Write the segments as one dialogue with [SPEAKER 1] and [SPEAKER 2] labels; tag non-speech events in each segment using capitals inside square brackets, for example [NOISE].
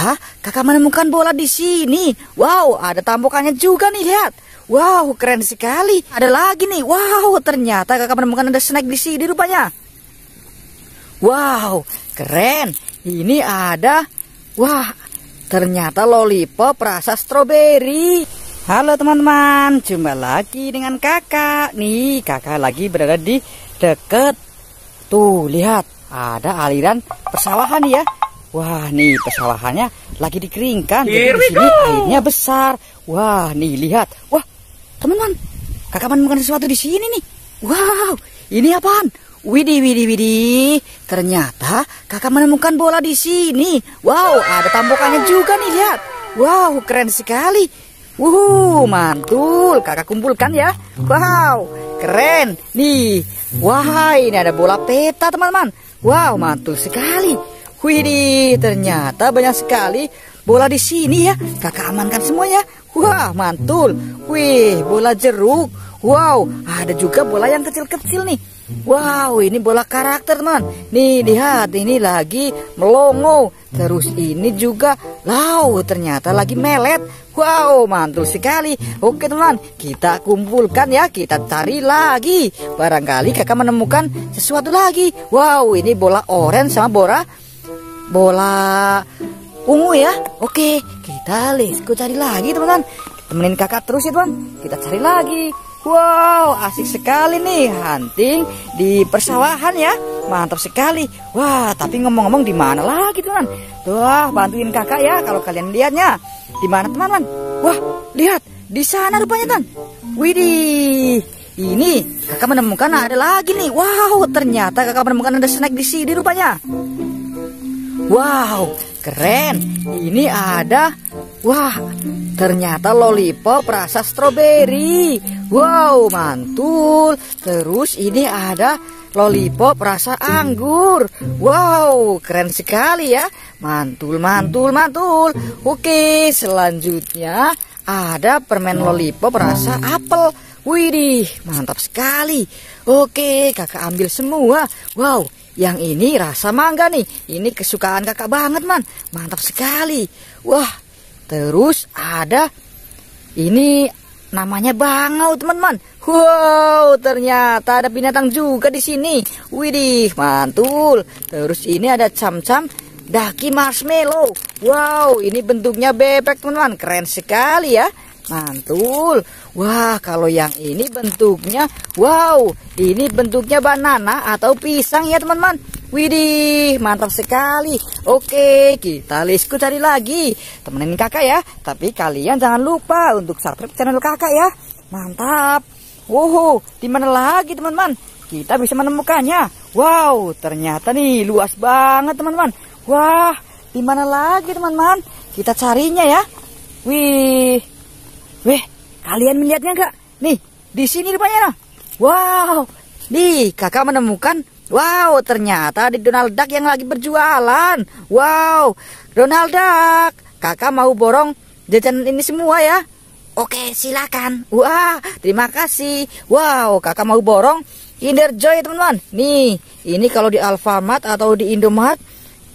[SPEAKER 1] Lah, kakak menemukan bola di sini. Wow, ada tampokannya juga nih, lihat. Wow, keren sekali. Ada lagi nih. Wow, ternyata kakak menemukan ada snack di sini rupanya. Wow, keren. Ini ada. Wah, ternyata lollipop rasa stroberi. Halo teman-teman, jumpa lagi dengan kakak. Nih, kakak lagi berada di deket. Tuh, lihat. Ada aliran persawahan ya. Wah, nih kesalahannya lagi dikeringkan. Jadi di sini airnya besar. Wah, nih lihat. Wah, teman-teman, kakak menemukan sesuatu di sini nih. Wow, ini apaan? Widi Widi Widi. Ternyata kakak menemukan bola di sini. Wow, ada tampokannya juga nih, lihat. Wow, keren sekali. Wuh, mantul. Kakak kumpulkan ya. Wow, keren. Nih, wah, ini ada bola peta, teman-teman. Wow, mantul sekali. Wih ternyata banyak sekali bola di sini ya. Kakak amankan semuanya. Wah, mantul. Wih, bola jeruk. Wow, ada juga bola yang kecil-kecil nih. Wow, ini bola karakter, teman. Nih, lihat, ini lagi melongo. Terus ini juga Wow ternyata lagi melet. Wow, mantul sekali. Oke, teman, kita kumpulkan ya, kita cari lagi. Barangkali kakak menemukan sesuatu lagi. Wow, ini bola orange sama bola bola ungu ya. Oke, kita kita cari lagi teman-teman. Temenin kakak terus ya teman. Kita cari lagi. Wow, asik sekali nih hunting di persawahan ya. Mantap sekali. Wah, tapi ngomong-ngomong di mana lagi teman? Wah, bantuin kakak ya kalau kalian lihatnya. Di mana teman-teman? Wah, lihat di sana rupanya teman. Widih, ini kakak menemukan ada lagi nih. Wow, ternyata kakak menemukan ada snack di sini rupanya. Wow, keren. Ini ada. Wah, ternyata lollipop rasa stroberi. Wow, mantul. Terus ini ada lollipop rasa anggur. Wow, keren sekali ya. Mantul, mantul, mantul. Oke, selanjutnya ada permen lollipop rasa apel. Widih, mantap sekali. Oke, kakak ambil semua. Wow, yang ini rasa mangga nih. Ini kesukaan kakak banget, Man. Mantap sekali. Wah, terus ada ini namanya bangau, teman-teman. Wow, ternyata ada binatang juga di sini. Widih, mantul. Terus ini ada cam-cam daki marshmallow. Wow, ini bentuknya bebek, teman-teman. Keren sekali ya mantul wah kalau yang ini bentuknya wow ini bentuknya banana atau pisang ya teman-teman Widih, mantap sekali. Oke, kita lesku cari lagi. Temenin kakak ya. Tapi kalian jangan lupa untuk subscribe channel kakak ya. Mantap. Wow, di mana lagi teman-teman? Kita bisa menemukannya. Wow, ternyata nih luas banget teman-teman. Wah, di mana lagi teman-teman? Kita carinya ya. Wih, Weh, kalian melihatnya nggak? Nih, di sini rupanya. loh. Wow, nih kakak menemukan Wow, ternyata di Donald Duck yang lagi berjualan. Wow, Donald Duck, kakak mau borong jajanan ini semua ya. Oke, silakan. Wah, terima kasih. Wow, kakak mau borong Kinder Joy, teman-teman. Nih, ini kalau di Alfamart atau di Indomart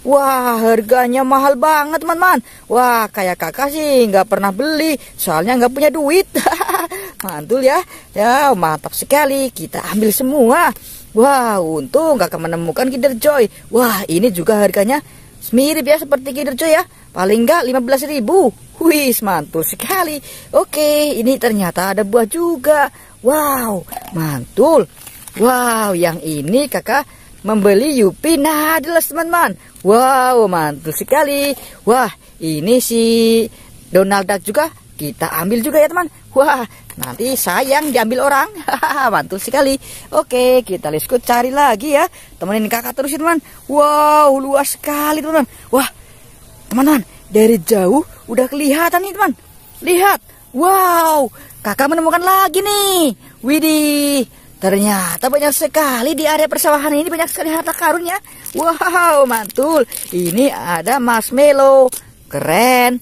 [SPEAKER 1] Wah, harganya mahal banget, teman-teman. Wah, kayak kakak sih nggak pernah beli, soalnya nggak punya duit. [LAUGHS] Mantul ya. Ya, mantap sekali. Kita ambil semua. Wah, untung kakak menemukan Kinder Joy. Wah, ini juga harganya mirip ya seperti Kinder Joy ya. Paling nggak 15 ribu. Wih, mantul sekali. Oke, ini ternyata ada buah juga. Wow, mantul. Wow, yang ini kakak membeli Yupi nah, Nadiles teman-teman. Wow, mantul sekali. Wah, ini si Donald Duck juga kita ambil juga ya teman. Wah, nanti sayang diambil orang. [LAUGHS] mantul sekali. Oke, kita let's go cari lagi ya. Temenin kakak terus ya teman. Wow, luas sekali teman-teman. Wah, teman-teman, dari jauh udah kelihatan nih teman. Lihat, wow, kakak menemukan lagi nih. Widih, Ternyata banyak sekali di area persawahan ini banyak sekali harta karunnya. Wow, mantul. Ini ada marshmallow. Keren.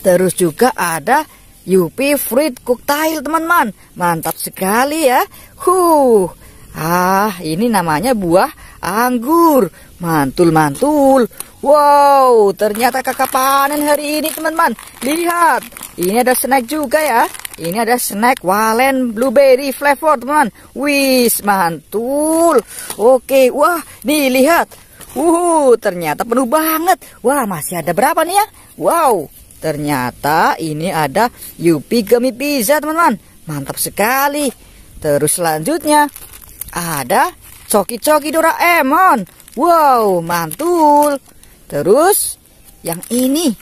[SPEAKER 1] Terus juga ada Yupi Fruit Cocktail, teman-teman. Mantap sekali ya. Huh. Ah, ini namanya buah anggur, mantul-mantul. Wow, ternyata kakak panen hari ini teman-teman. Lihat, ini ada snack juga ya. Ini ada snack Walen Blueberry Flavor teman-teman. Wis, mantul. Oke, wah, nih lihat. Wuh, ternyata penuh banget. Wah, masih ada berapa nih ya? Wow, ternyata ini ada Yupi Gummy Pizza teman-teman. Mantap sekali. Terus selanjutnya ada Coki-coki Doraemon. Wow, mantul. Terus yang ini.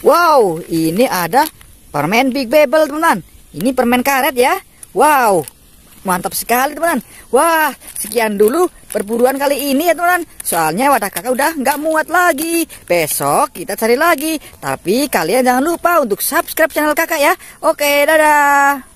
[SPEAKER 1] Wow, ini ada permen Big Bubble, teman-teman. Ini permen karet ya. Wow, mantap sekali, teman-teman. Wah, sekian dulu perburuan kali ini ya, teman-teman. Soalnya wadah kakak udah nggak muat lagi. Besok kita cari lagi. Tapi kalian jangan lupa untuk subscribe channel kakak ya. Oke, dadah.